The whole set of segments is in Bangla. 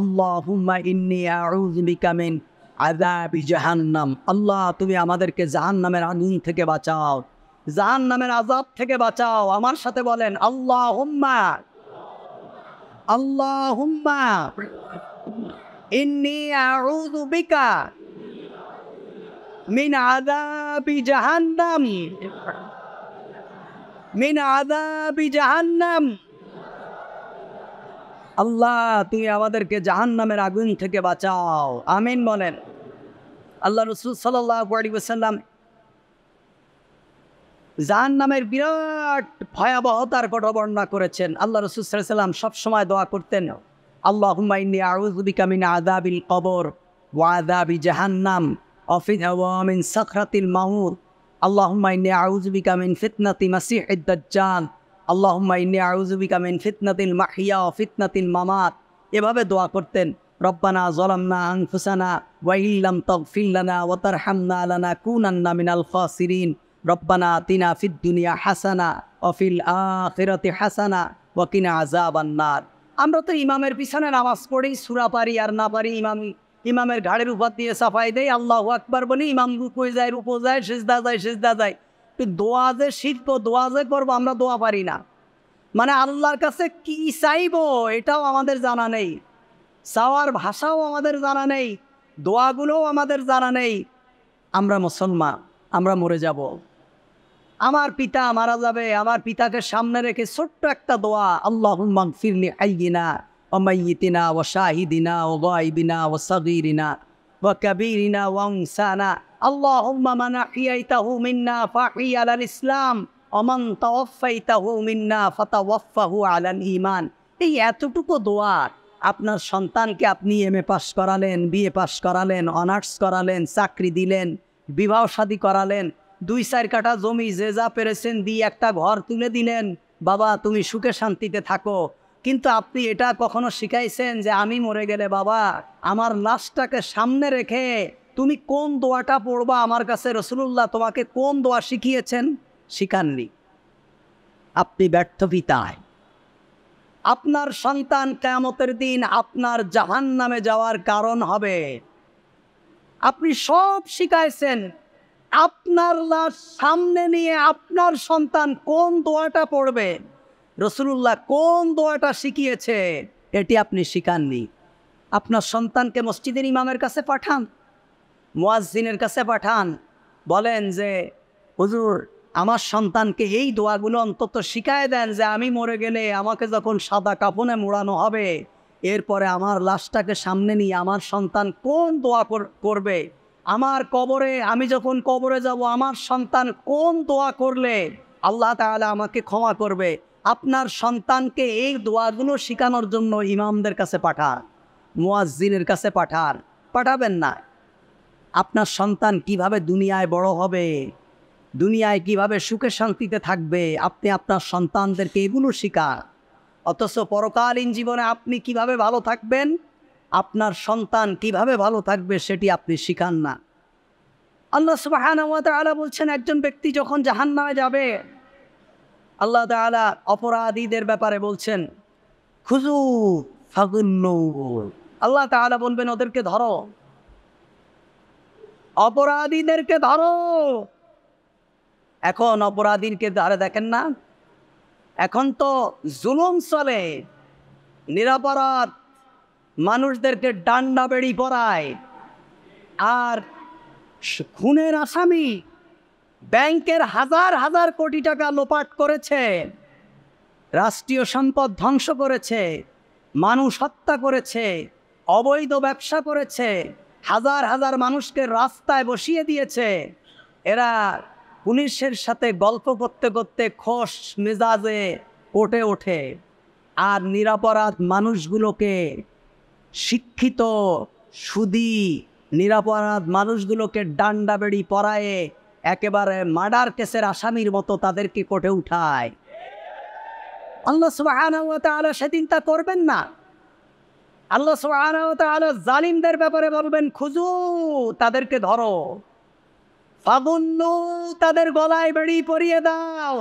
আল্লাহুম্মা ইন্নি আউযু বিকা মিন আযাবি জাহান্নাম আল্লাহ তুমি আমাদেরকে জাহান্নামের আগুন থেকে বাঁচাও জাহান্নামের আযাব থেকে বাঁচাও আমার সাথে বলেন আল্লাহুম্মা আল্লাহুম্মা ইন্নি আউযু বিকা মিন আযাবি জাহান্নাম মিন আযাবি জাহান্নাম আল্লাহ তুমি আমাদেরকে জাহান নামের আগুন থেকে বাঁচাও আমিন বলেন আল্লাহ রসুল সাল্লাম জাহান নামের বিরাট ভয়াবহতার কথা বর্ণনা করেছেন আল্লাহ রসুল সাল্লাম সবসময় দোয়া করতেন আল্লাহ হুমাইনি আউজবিকামিন আদাবিল কবর ওয়াদাবি জাহান্নাম অফিন সখরাতিল মাহুর আল্লাহ হুমাইনি আউজবিকামিন ফিতনাতি মাসিহ ইদ্দান আল্লাহম্মা ইন্নি আউজুবিকা মিন ফিতনাতিল মাহিয়া ফিতনাতিল মামাত এভাবে দোয়া করতেন রব্বানা জলামনা আংফুসানা ওয়াইল্লাম তগফিল্লানা ওয়াতার হামনা আলানা কুনান্না মিনাল খাসিরিন রব্বানা তিনা ফিদ দুনিয়া হাসানা অফিল আখিরাতি হাসানা ওয়াকিনা আযাবান্নার আমরা তো ইমামের পিছনে নামাজ পড়ি সুরা পারি আর না পারি ইমাম ইমামের ঘাড়ের উপর দিয়ে সাফাই দেয় আল্লাহ আকবার বলি ইমাম রুকু যায় রুকু যায় সেজদা যায় সেজদা যায় দোয়া যে শিখবো দোয়া যে করবো আমরা দোয়া পারি না মানে আল্লাহর কাছে কি চাইবো এটাও আমাদের জানা নেই চাওয়ার ভাষাও আমাদের জানা নেই দোয়াগুলোও আমাদের জানা নেই আমরা মুসলমান আমরা মরে যাব আমার পিতা মারা যাবে আমার পিতাকে সামনে রেখে ছোট্ট একটা দোয়া আল্লাহ ফিরনি আইগিনা অমাইতিনা ও শাহিদিনা ও গাইবিনা ও সগিরিনা ও কবিরিনা ওংসানা اللهم من أحييته منا فأحي على ইসলাম অমান তাওয়াফাইতাহু মিন্না ফাতাওয়াফাহু আলাল ইমান এই এতটুকু দোয়া আপনার সন্তানকে আপনি এম এ পাস করালেন বিএ পাস করালেন অনার্স করালেন চাকরি দিলেন বিবাহ শাদী করালেন দুই চার কাটা জমি যে যা পেরেছেন দিয়ে একটা ঘর তুলে দিলেন বাবা তুমি সুখে শান্তিতে থাকো কিন্তু আপনি এটা কখনো শিখাইছেন যে আমি মরে গেলে বাবা আমার লাশটাকে সামনে রেখে তুমি কোন দোয়াটা পড়বা আমার কাছে রসুল্লাহ তোমাকে কোন দোয়া শিখিয়েছেন শিখাননি আপনি ব্যর্থ পিতায় আপনার সন্তান কেমতের দিন আপনার জাহান নামে যাওয়ার কারণ হবে আপনি সব শিখাইছেন আপনার লাশ সামনে নিয়ে আপনার সন্তান কোন দোয়াটা পড়বে রসুল্লাহ কোন দোয়াটা শিখিয়েছে এটি আপনি শিখাননি আপনার সন্তানকে মসজিদের ইমামের কাছে পাঠান মোয়াজ্জিনের কাছে পাঠান বলেন যে হুজুর আমার সন্তানকে এই দোয়াগুলো অন্তত শিখায় দেন যে আমি মরে গেলে আমাকে যখন সাদা কাপনে মোড়ানো হবে এরপরে আমার লাশটাকে সামনে নিয়ে আমার সন্তান কোন দোয়া করবে আমার কবরে আমি যখন কবরে যাব আমার সন্তান কোন দোয়া করলে আল্লাহ তাহলে আমাকে ক্ষমা করবে আপনার সন্তানকে এই দোয়াগুলো শেখানোর জন্য ইমামদের কাছে পাঠান মোয়াজ্জিনের কাছে পাঠান পাঠাবেন না আপনার সন্তান কিভাবে দুনিয়ায় বড় হবে দুনিয়ায় কিভাবে সুখে শান্তিতে থাকবে আপনি আপনার সন্তানদেরকে এগুলো শিকার অথচ পরকালীন জীবনে আপনি কিভাবে ভালো থাকবেন আপনার সন্তান কিভাবে ভালো থাকবে সেটি আপনি শিখান না আল্লাহ আলা বলছেন একজন ব্যক্তি যখন জাহান্নায় যাবে আল্লাহ তালা অপরাধীদের ব্যাপারে বলছেন খুজু ফাগুল্লু আল্লাহ তালা বলবেন ওদেরকে ধরো অপরাধীদেরকে ধরো এখন অপরাধীকে ধরে দেখেন না এখন তো জুলুম চলে নিরাপরাধ মানুষদেরকে ডান্ডা বেড়ি পড়ায় আর খুনের আসামি ব্যাংকের হাজার হাজার কোটি টাকা লোপাট করেছে রাষ্ট্রীয় সম্পদ ধ্বংস করেছে মানুষ হত্যা করেছে অবৈধ ব্যবসা করেছে হাজার হাজার মানুষকে রাস্তায় বসিয়ে দিয়েছে এরা পুলিশের সাথে গল্প করতে করতে খোস মেজাজে ওঠে ওঠে আর নিরাপরাধ মানুষগুলোকে শিক্ষিত সুদি নিরাপরাধ মানুষগুলোকে ডান্ডা বেড়ি পরায়ে একেবারে মার্ডার কেসের আসামির মতো তাদেরকে কোটে উঠায় আল্লাহ সুবাহ সেদিন তা করবেন না আল্লাহ জালিমদের ব্যাপারে বলবেন খুঁজু তাদেরকে ধরো তাদের গলায় বেড়ি পরিয়ে দাও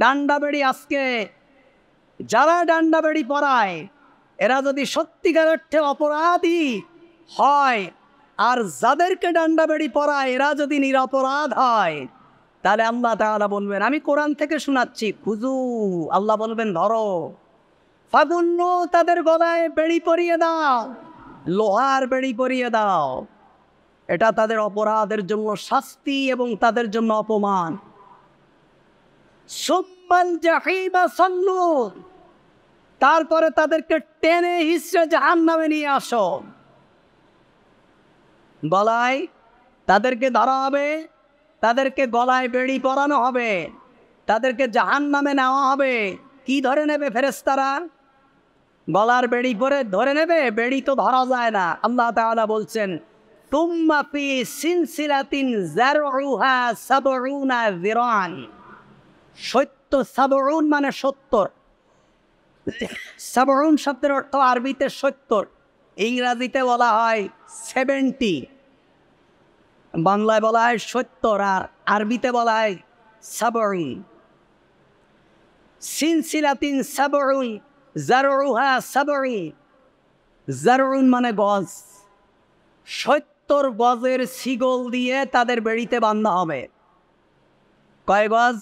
ডান্ডা বেড়ি আজকে যারা ডান্ডা বেড়ি পরায় এরা যদি সত্যিকার অর্থে অপরাধী হয় আর যাদেরকে ডান্ডা বেড়ি পরায় এরা যদি নিরপরাধ হয় তাহলে আল্লাহ তাহলে বলবেন আমি কোরআন থেকে শোনাচ্ছি খুজু আল্লাহ বলবেন ধরো ফাগুল্য তাদের গলায় বেড়ি পরিয়ে দাও লোহার বেড়ি পরিয়ে দাও এটা তাদের অপরাধের জন্য শাস্তি এবং তাদের জন্য অপমান তারপরে তাদেরকে টেনে হিসড়ে জাহান নামে নিয়ে আসো গলায় তাদেরকে ধরা হবে তাদেরকে গলায় বেড়ি পরানো হবে তাদেরকে জাহান নামে নেওয়া হবে কি ধরে নেবে ফেরেস্তারা গলার বেড়ি করে ধরে নেবে বেড়ি তো ধরা যায় না আল্লাহ তাআলা বলছেন তুম্মা ফি সিলসিলাতিন জারউহা সাবউনা যিরান সত্য সাবউন মানে সত্তর সাবরুন শব্দের অর্থ আরবিতে সত্তর ইংরাজিতে বলা হয় সেভেন্টি বাংলায় বলা হয় সত্তর আর আরবিতে বলা হয় সাবরুন সিনসিলাতিন সাবরুন জারুহা সাবরি জারুন মানে গজ সত্তর গজের সিগল দিয়ে তাদের বেড়িতে বান্ধা হবে কয় গজ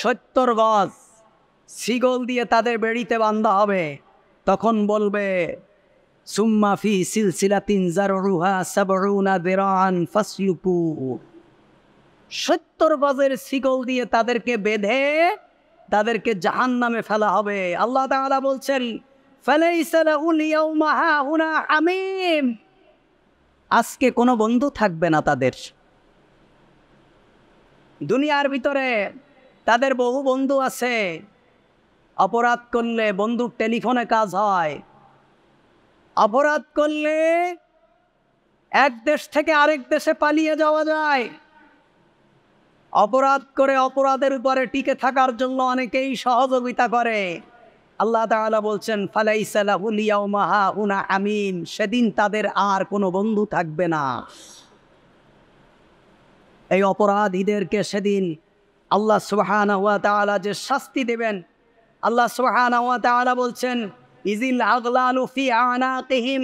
সত্তর গজ সিগল দিয়ে তাদের বেড়িতে বান্ধা হবে তখন বলবে সুম্মাফি সিলসিলা তিন জারুহা সাবরুনা দেরান সত্তর গজের সিগল দিয়ে তাদেরকে বেঁধে তাদেরকে জাহান নামে ফেলা হবে আল্লাহ তালা বলছেন আজকে কোনো বন্ধু থাকবে না তাদের দুনিয়ার ভিতরে তাদের বহু বন্ধু আছে অপরাধ করলে বন্ধুর টেলিফোনে কাজ হয় অপরাধ করলে এক দেশ থেকে আরেক দেশে পালিয়ে যাওয়া যায় অপরাধ করে অপরাধের উপরে টিকে থাকার জন্য অনেকেই সহযোগিতা করে আল্লাহ তালা বলছেন ফালাইসালাহুলিয়াউমাহা আমিন সেদিন তাদের আর কোনো বন্ধু থাকবে না এই অপরাধীদেরকে সেদিন আল্লাহ সোহান যে শাস্তি দেবেন আল্লাহ সুবাহান বলছেন ইজিল আগলালুফি তেহিম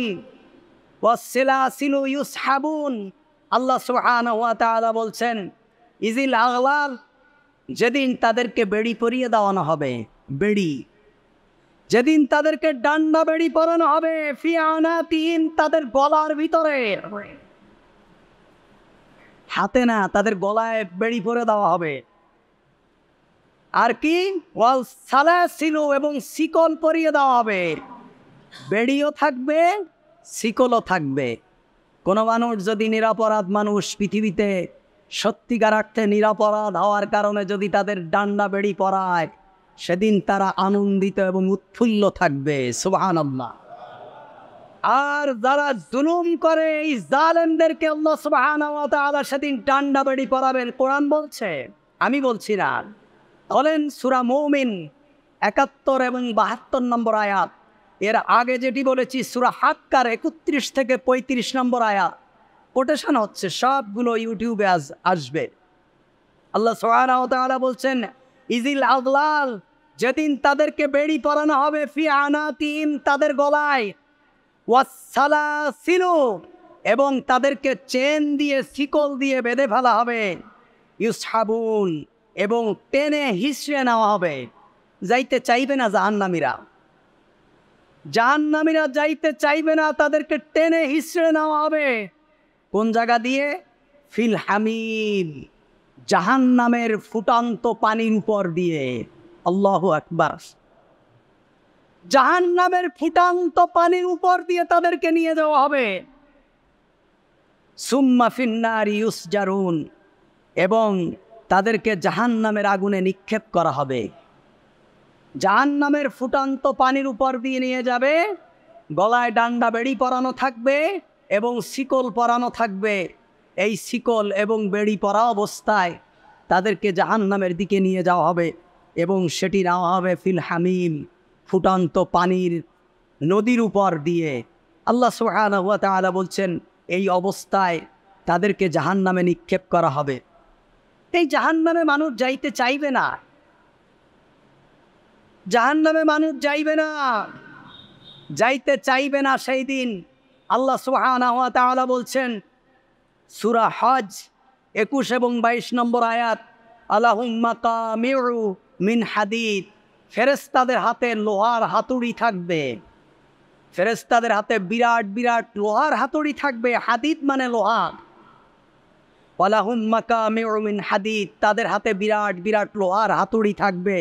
ওয়াসিলা সিলু ইউসহাবুন আল্লাহ সুবাহান বলছেন ইজিল আগলার যেদিন তাদেরকে বেড়ি পরিয়ে দেওয়ানো হবে বেড়ি যেদিন তাদেরকে ডান্ডা বেড়ি পরানো হবে ফিয়ানা তিন তাদের গলার ভিতরে হাতে না তাদের গলায় বেড়ি পরে দেওয়া হবে আর কি ওয়াল সালা ছিল এবং শিকল পরিয়ে দেওয়া হবে বেড়িও থাকবে শিকলও থাকবে কোনো মানুষ যদি নিরাপরাধ মানুষ পৃথিবীতে সত্যিকার অর্থে নিরাপরাধ হওয়ার কারণে যদি তাদের ডান্ডা বেড়ি পড়ায় সেদিন তারা আনন্দিত এবং উৎফুল্ল থাকবে সুবাহান আল্লাহ আর যারা জুলুম করে এই জালেমদেরকে আল্লাহ সুবাহান সেদিন ডান্ডা বেড়ি পড়াবেন কোরআন বলছে আমি বলছি না বলেন সুরা মৌমিন একাত্তর এবং বাহাত্তর নম্বর আয়াত এর আগে যেটি বলেছি সুরা হাক্কার একত্রিশ থেকে পঁয়ত্রিশ নম্বর আয়াত কোটেশন হচ্ছে সবগুলো ইউটিউবে আজ আসবে আল্লাহ সোহানা বলছেন ইজিল আগলাল যেদিন তাদেরকে বেড়ি পরানো হবে ফি আনা তিন তাদের গলায় ওয়াসালা এবং তাদেরকে চেন দিয়ে শিকল দিয়ে বেঁধে ফেলা হবে ইউসাবুন এবং টেনে হিসড়ে নেওয়া হবে যাইতে চাইবে না জাহান্নামিরা জাহান্নামীরা যাইতে চাইবে না তাদেরকে টেনে হিসড়ে নেওয়া হবে কোন জায়গা দিয়ে ফিল হামিদ জাহান নামের ফুটান্ত পানির উপর দিয়ে আল্লাহ একবার জাহান নামের ফুটান্ত পানির উপর দিয়ে তাদেরকে নিয়ে যাওয়া হবে সুম্মা ফিন্নার ইউস জারুন এবং তাদেরকে জাহান নামের আগুনে নিক্ষেপ করা হবে জাহান নামের ফুটান্ত পানির উপর দিয়ে নিয়ে যাবে গলায় ডান্ডা বেড়ি পরানো থাকবে এবং শিকল পরানো থাকবে এই শিকল এবং বেড়ি পরা অবস্থায় তাদেরকে জাহান নামের দিকে নিয়ে যাওয়া হবে এবং সেটি নেওয়া হবে ফিল হামিম ফুটান্ত পানির নদীর উপর দিয়ে আল্লাহ সুহানা বলছেন এই অবস্থায় তাদেরকে জাহান নামে নিক্ষেপ করা হবে এই জাহান নামে মানুষ যাইতে চাইবে না জাহান নামে মানুষ যাইবে না যাইতে চাইবে না সেই দিন আল্লাহ সুহানা বলছেন সুরা হজ একুশ এবং বাইশ নম্বর আয়াত আলাহুম্মাকামিউ মিন হাদিদ ফেরেস্তাদের হাতে লোহার হাতুড়ি থাকবে ফেরেস্তাদের হাতে বিরাট বিরাট লোহার হাতুড়ি থাকবে হাদিদ মানে লোহা আলাহুম্মাকামিউ মিন হাদিদ তাদের হাতে বিরাট বিরাট লোহার হাতুড়ি থাকবে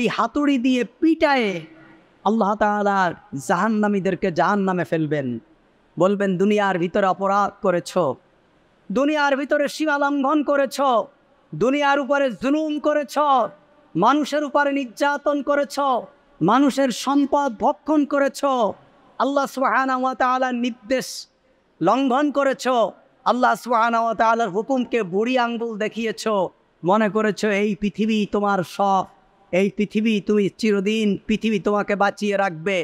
এই হাতুড়ি দিয়ে পিটায়ে আল্লাহ তালা জাহান্নামীদেরকে জাহান নামে ফেলবেন বলবেন দুনিয়ার ভিতরে অপরাধ করেছ দুনিয়ার ভিতরে সীমালঙ্ঘন লঙ্ঘন করেছ দুনিয়ার উপরে জুলুম করেছ মানুষের উপরে নির্যাতন করেছ মানুষের সম্পদ ভক্ষণ করেছ আল্লাহ সুহানার নির্দেশ লঙ্ঘন করেছ আল্লাহ সুহানার হুকুমকে বুড়ি আঙ্গুল দেখিয়েছ মনে করেছ এই পৃথিবী তোমার সব এই পৃথিবী তুমি চিরদিন পৃথিবী তোমাকে বাঁচিয়ে রাখবে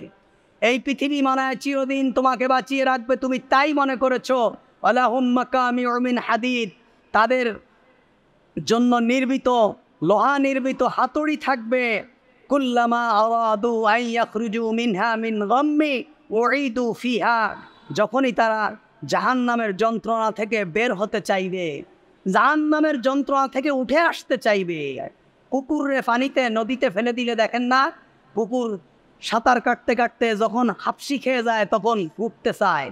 এই পৃথিবী মানে চিরদিন তোমাকে বাঁচিয়ে রাখবে তুমি তাই মনে করেছ আলাহম্মাকামি হাদিদ তাদের জন্য নির্মিত লোহা নির্মিত হাতুড়ি থাকবে কুল্লামা আওয়াদু আইয়াখরুজু মিনহা মিন রম্মি ওঈদু ফিহা যখনই তারা জাহান নামের যন্ত্রণা থেকে বের হতে চাইবে জাহান নামের যন্ত্রণা থেকে উঠে আসতে চাইবে কুকুরে পানিতে নদীতে ফেলে দিলে দেখেন না কুকুর সাঁতার কাটতে কাটতে যখন হাফসি খেয়ে যায় তখন উঠতে চায়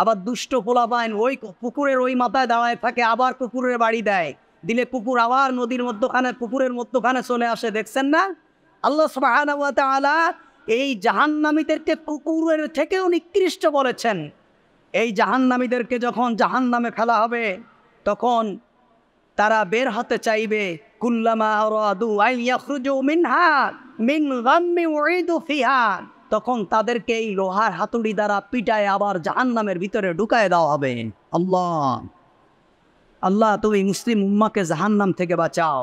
আবার দুষ্ট পোলা পায় ওই কুকুরের ওই মাথায় দাঁড়ায় থাকে আবার কুকুরের বাড়ি দেয় দিলে কুকুর আবার নদীর মধ্যখানে পুকুরের মধ্যখানে চলে আসে দেখছেন না আল্লাহ সুবাহ এই জাহান্নামীদেরকে কুকুরের থেকেও নিকৃষ্ট বলেছেন এই জাহান্নামীদেরকে যখন জাহান্নামে ফেলা হবে তখন তারা বের হতে চাইবে কুল্লামা আই মিন ফিহা তখন তাদেরকে এই লোহার হাতুড়ি দ্বারা পিটায় আবার জাহান্নামের ভিতরে ঢুকায় দেওয়া হবে আল্লাহ আল্লাহ তুমি মুসলিম উম্মাকে জাহান্নাম থেকে বাঁচাও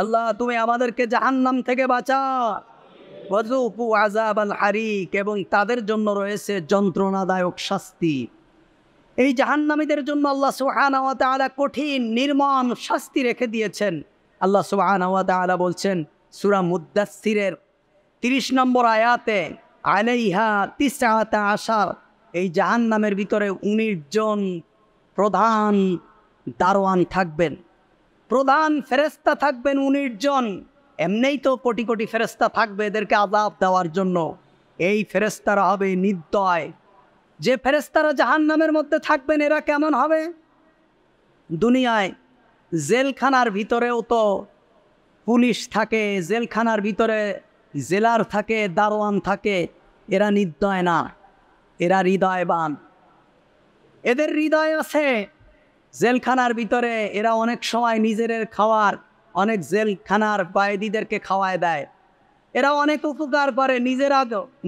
আল্লাহ তুমি আমাদেরকে জাহান্নাম থেকে বাঁচাও আজাব আল হারিক এবং তাদের জন্য রয়েছে যন্ত্রণাদায়ক শাস্তি এই জাহান্নামীদের জন্য আল্লাহ সুহানা কঠিন নির্মম শাস্তি রেখে দিয়েছেন আল্লাহ সুহানা বলছেন সুরা মুদাসিরের তিরিশ নম্বর আয়াতে আলাইহা তিসাহাতে আসার এই জাহান্নামের ভিতরে উনিশ জন প্রধান দারোয়ান থাকবেন প্রধান ফেরেস্তা থাকবেন উনিশ জন এমনিই তো কোটি কোটি ফেরেস্তা থাকবে এদেরকে আদাব দেওয়ার জন্য এই ফেরেস্তারা হবে নির্দয় যে ফেরেস্তারা জাহান নামের মধ্যে থাকবেন এরা কেমন হবে দুনিয়ায় জেলখানার ভিতরেও তো পুলিশ থাকে জেলখানার ভিতরে জেলার থাকে দারোয়ান থাকে এরা নির্দয় না এরা হৃদয়বান এদের হৃদয় আছে জেলখানার ভিতরে এরা অনেক সময় নিজের খাওয়ার অনেক জেলখানার বায়দিদেরকে খাওয়ায় দেয় এরা অনেক উপকার করে নিজেরা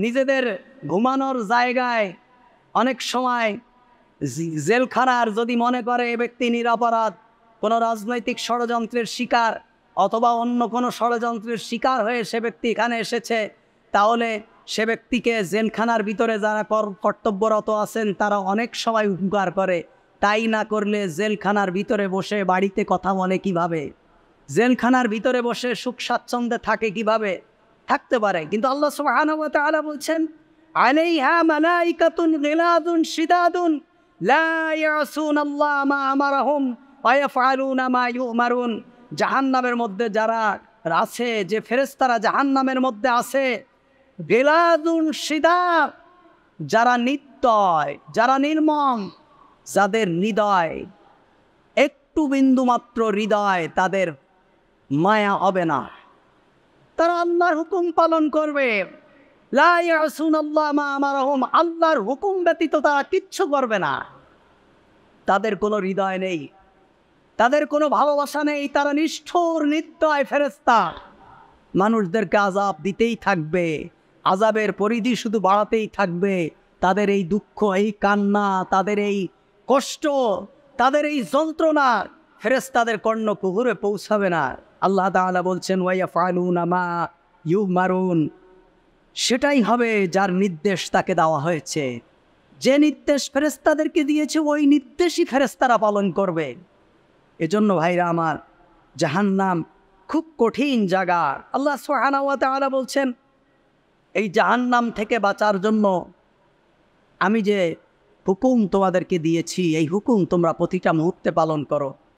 নিজেদের ঘুমানোর জায়গায় অনেক সময় জেলখানার যদি মনে করে এ ব্যক্তি নিরাপরাধ কোনো রাজনৈতিক ষড়যন্ত্রের শিকার অথবা অন্য কোনো ষড়যন্ত্রের শিকার হয়ে সে ব্যক্তি এখানে এসেছে তাহলে সে ব্যক্তিকে জেলখানার ভিতরে যারা কর কর্তব্যরত আছেন তারা অনেক সময় উপকার করে তাই না করলে জেলখানার ভিতরে বসে বাড়িতে কথা বলে কিভাবে জেলখানার ভিতরে বসে সুখ স্বাচ্ছন্দ্যে থাকে কিভাবে থাকতে পারে কিন্তু আল্লাহ সব আলা বলছেন আলাইহা মালাইকাতুন গিলাদুন শিদাদুন লা ইয়াসুন আল্লাহ মা আমারাহুম ওয়াফআলুনা মা ইউমারুন জাহান্নামের মধ্যে যারা আছে যে ফেরেস্তারা জাহান্নামের মধ্যে আছে গিলাদুন শিদাদ যারা নিত্যয় যারা নির্মম যাদের হৃদয় একটু বিন্দুমাত্র হৃদয় তাদের মায়া হবে না তারা আল্লাহর হুকুম পালন করবে আল্লাহর হুকুম ব্যতীত তারা কিচ্ছু করবে না তাদের কোনো হৃদয় নেই তাদের কোনো ভালোবাসা নেই তারা নিষ্ঠুর নিত্যয় ফেরেস্তা মানুষদেরকে আজাব দিতেই থাকবে আজাবের পরিধি শুধু বাড়াতেই থাকবে তাদের এই দুঃখ এই কান্না তাদের এই কষ্ট তাদের এই যন্ত্রণা ফেরেস তাদের কর্ণ কুহুরে পৌঁছাবে না আল্লাহ তালা বলছেন ওয়াইয়া ফালুন আমা ইউ মারুন সেটাই হবে যার নির্দেশ তাকে দেওয়া হয়েছে যে নির্দেশ ফেরেস্তাদেরকে দিয়েছে ওই নির্দেশই ফেরেস্তারা পালন করবে এজন্য ভাইরা আমার জাহান্নাম খুব কঠিন জায়গা আল্লাহ সোহানা বলছেন এই জাহান্নাম থেকে বাঁচার জন্য আমি যে হুকুম তোমাদেরকে দিয়েছি এই হুকুম তোমরা প্রতিটা মুহূর্তে পালন করো